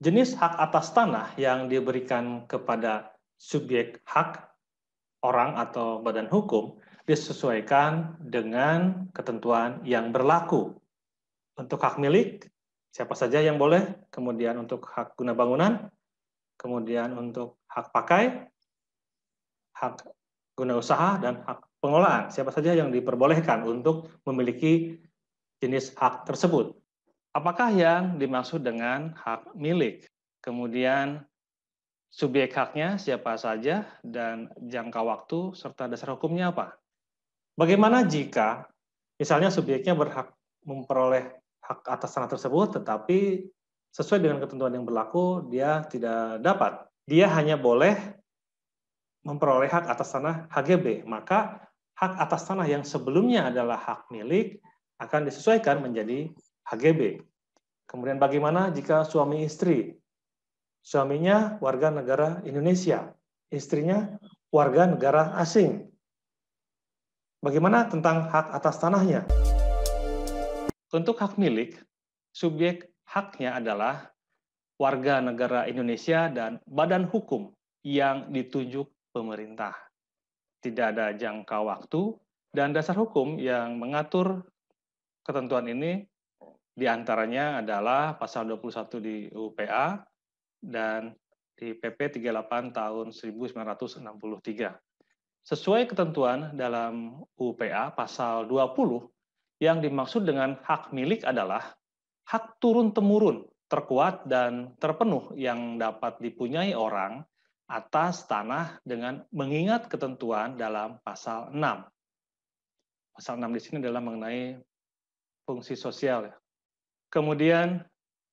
jenis hak atas tanah yang diberikan kepada subjek hak orang atau badan hukum disesuaikan dengan ketentuan yang berlaku. Untuk hak milik, siapa saja yang boleh, kemudian untuk hak guna bangunan, kemudian untuk hak pakai, hak guna usaha, dan hak pengolahan Siapa saja yang diperbolehkan untuk memiliki jenis hak tersebut apakah yang dimaksud dengan hak milik? Kemudian subjek haknya siapa saja dan jangka waktu serta dasar hukumnya apa. Bagaimana jika misalnya subjeknya berhak memperoleh hak atas tanah tersebut tetapi sesuai dengan ketentuan yang berlaku dia tidak dapat. Dia hanya boleh memperoleh hak atas tanah HGB. Maka hak atas tanah yang sebelumnya adalah hak milik akan disesuaikan menjadi HGB. Kemudian bagaimana jika suami istri? Suaminya warga negara Indonesia, istrinya warga negara asing. Bagaimana tentang hak atas tanahnya? Untuk hak milik, subjek haknya adalah warga negara Indonesia dan badan hukum yang ditunjuk pemerintah. Tidak ada jangka waktu dan dasar hukum yang mengatur ketentuan ini di antaranya adalah pasal 21 di UPA dan di PP 38 tahun 1963. Sesuai ketentuan dalam UPA pasal 20 yang dimaksud dengan hak milik adalah hak turun-temurun terkuat dan terpenuh yang dapat dipunyai orang atas tanah dengan mengingat ketentuan dalam pasal 6. Pasal 6 di sini adalah mengenai fungsi sosial ya. Kemudian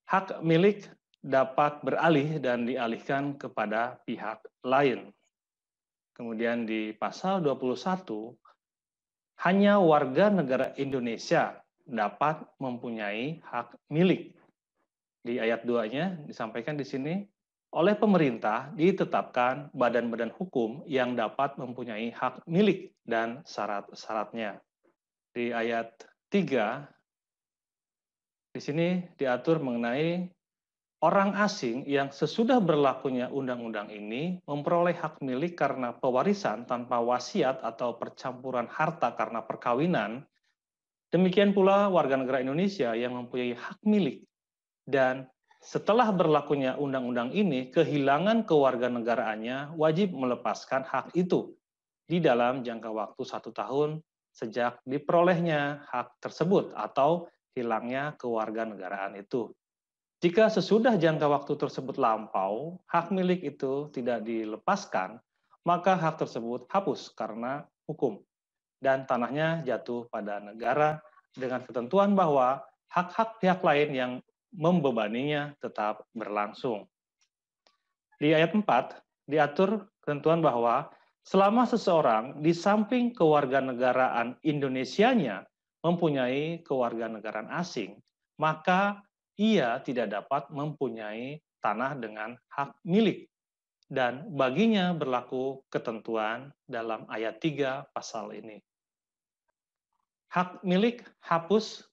hak milik dapat beralih dan dialihkan kepada pihak lain. Kemudian di pasal 21 hanya warga negara Indonesia dapat mempunyai hak milik. Di ayat 2-nya disampaikan di sini oleh pemerintah ditetapkan badan-badan hukum yang dapat mempunyai hak milik dan syarat-syaratnya. Di ayat 3 di sini diatur mengenai orang asing yang sesudah berlakunya undang-undang ini memperoleh hak milik karena pewarisan tanpa wasiat atau percampuran harta karena perkawinan. Demikian pula warga negara Indonesia yang mempunyai hak milik dan setelah berlakunya undang-undang ini kehilangan kewarganegaraannya wajib melepaskan hak itu di dalam jangka waktu satu tahun sejak diperolehnya hak tersebut atau hilangnya kewarganegaraan itu. Jika sesudah jangka waktu tersebut lampau, hak milik itu tidak dilepaskan, maka hak tersebut hapus karena hukum dan tanahnya jatuh pada negara dengan ketentuan bahwa hak-hak pihak lain yang membebaninya tetap berlangsung. Di ayat 4 diatur ketentuan bahwa selama seseorang di samping kewarganegaraan Indonesianya mempunyai kewarganegaraan asing, maka ia tidak dapat mempunyai tanah dengan hak milik dan baginya berlaku ketentuan dalam ayat 3 pasal ini. Hak milik hapus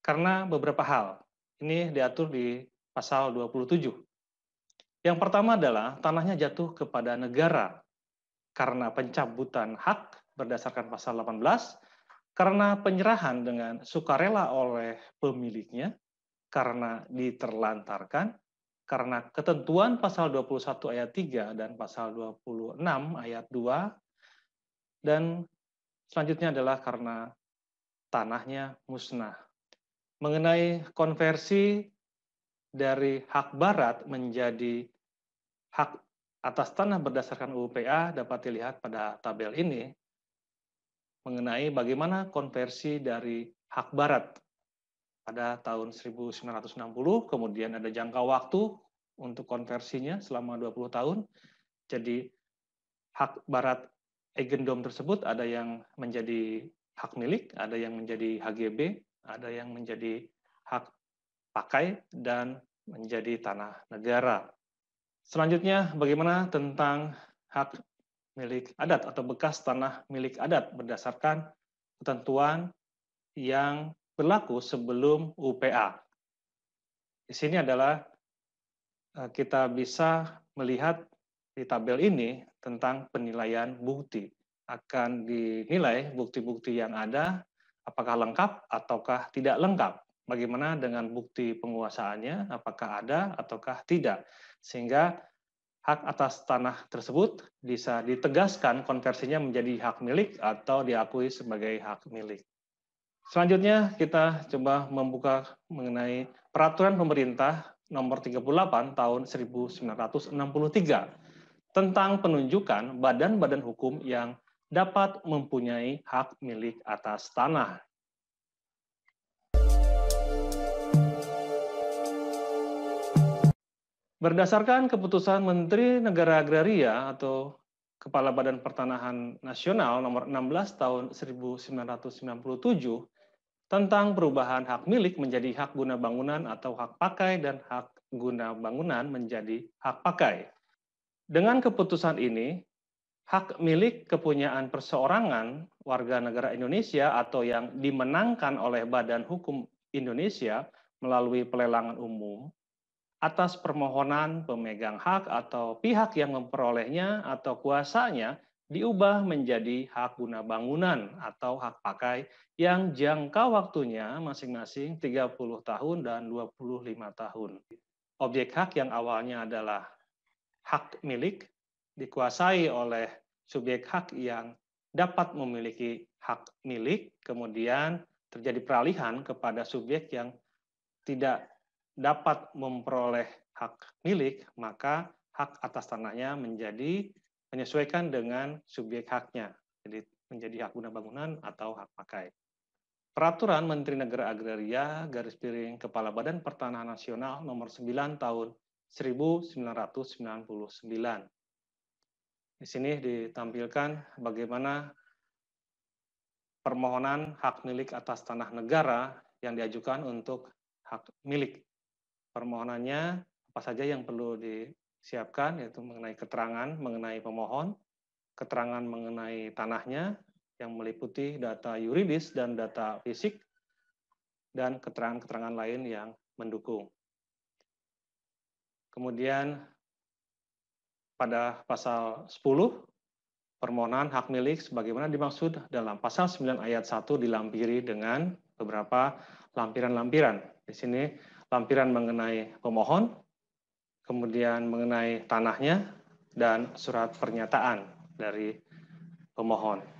karena beberapa hal. Ini diatur di pasal 27. Yang pertama adalah tanahnya jatuh kepada negara karena pencabutan hak berdasarkan pasal 18 karena penyerahan dengan sukarela oleh pemiliknya, karena diterlantarkan, karena ketentuan pasal 21 ayat 3 dan pasal 26 ayat 2, dan selanjutnya adalah karena tanahnya musnah. Mengenai konversi dari hak barat menjadi hak atas tanah berdasarkan UPA dapat dilihat pada tabel ini mengenai bagaimana konversi dari hak barat pada tahun 1960, kemudian ada jangka waktu untuk konversinya selama 20 tahun. Jadi hak barat egendom tersebut ada yang menjadi hak milik, ada yang menjadi HGB, ada yang menjadi hak pakai, dan menjadi tanah negara. Selanjutnya, bagaimana tentang hak milik adat atau bekas tanah milik adat berdasarkan ketentuan yang berlaku sebelum UPA. Di sini adalah eh, kita bisa melihat di tabel ini tentang penilaian bukti. Akan dinilai bukti-bukti yang ada apakah lengkap ataukah tidak lengkap. Bagaimana dengan bukti penguasaannya, apakah ada ataukah tidak. Sehingga hak atas tanah tersebut bisa ditegaskan konversinya menjadi hak milik atau diakui sebagai hak milik. Selanjutnya kita coba membuka mengenai peraturan pemerintah nomor 38 tahun 1963 tentang penunjukan badan-badan hukum yang dapat mempunyai hak milik atas tanah. Berdasarkan keputusan Menteri Negara Agraria atau Kepala Badan Pertanahan Nasional nomor 16 tahun 1997 tentang perubahan hak milik menjadi hak guna bangunan atau hak pakai dan hak guna bangunan menjadi hak pakai. Dengan keputusan ini, hak milik kepunyaan perseorangan warga negara Indonesia atau yang dimenangkan oleh Badan Hukum Indonesia melalui pelelangan umum atas permohonan pemegang hak atau pihak yang memperolehnya atau kuasanya diubah menjadi hak guna bangunan atau hak pakai yang jangka waktunya masing-masing 30 tahun dan 25 tahun. Objek hak yang awalnya adalah hak milik dikuasai oleh subjek hak yang dapat memiliki hak milik, kemudian terjadi peralihan kepada subjek yang tidak dapat memperoleh hak milik, maka hak atas tanahnya menjadi menyesuaikan dengan subjek haknya, jadi menjadi hak guna bangunan atau hak pakai. Peraturan Menteri Negara Agraria garis piring Kepala Badan Pertanahan Nasional nomor 9 tahun 1999. Di sini ditampilkan bagaimana permohonan hak milik atas tanah negara yang diajukan untuk hak milik permohonannya, apa saja yang perlu disiapkan, yaitu mengenai keterangan mengenai pemohon, keterangan mengenai tanahnya, yang meliputi data yuridis dan data fisik, dan keterangan-keterangan lain yang mendukung. Kemudian pada pasal 10, permohonan hak milik sebagaimana dimaksud dalam pasal 9 ayat 1 dilampiri dengan beberapa lampiran-lampiran. Di sini lampiran mengenai pemohon, kemudian mengenai tanahnya, dan surat pernyataan dari pemohon.